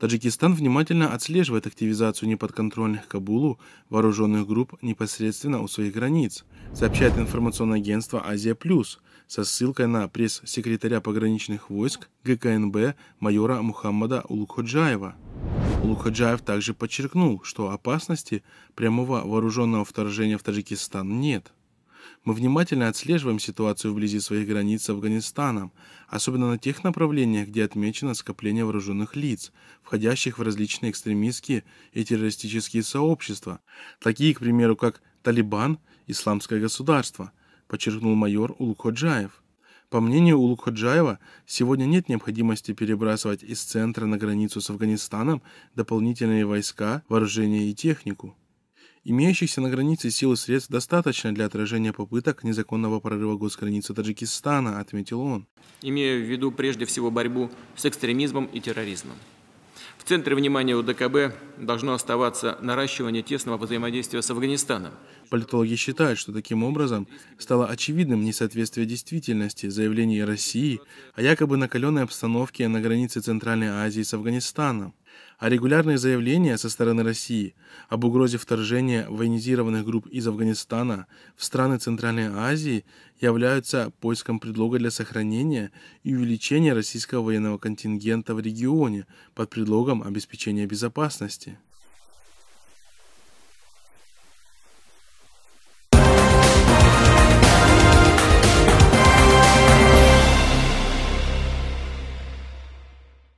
Таджикистан внимательно отслеживает активизацию неподконтрольных Кабулу вооруженных групп непосредственно у своих границ, сообщает информационное агентство «Азия Плюс» со ссылкой на пресс-секретаря пограничных войск ГКНБ майора Мухаммада Улухаджаева Улухаджаев также подчеркнул, что опасности прямого вооруженного вторжения в Таджикистан нет – мы внимательно отслеживаем ситуацию вблизи своих границ с Афганистаном, особенно на тех направлениях, где отмечено скопление вооруженных лиц, входящих в различные экстремистские и террористические сообщества, такие, к примеру, как Талибан, Исламское государство, подчеркнул майор Улукходжаев. По мнению Улукходжаева, сегодня нет необходимости перебрасывать из центра на границу с Афганистаном дополнительные войска, вооружение и технику. Имеющихся на границе сил и средств достаточно для отражения попыток незаконного прорыва госграницы Таджикистана, отметил он. Имея в виду прежде всего борьбу с экстремизмом и терроризмом. В центре внимания УДКБ должно оставаться наращивание тесного взаимодействия с Афганистаном. Политологи считают, что таким образом стало очевидным несоответствие действительности заявлений России о якобы накаленной обстановке на границе Центральной Азии с Афганистаном а регулярные заявления со стороны России об угрозе вторжения военизированных групп из Афганистана в страны Центральной Азии являются поиском предлога для сохранения и увеличения российского военного контингента в регионе под предлогом обеспечения безопасности.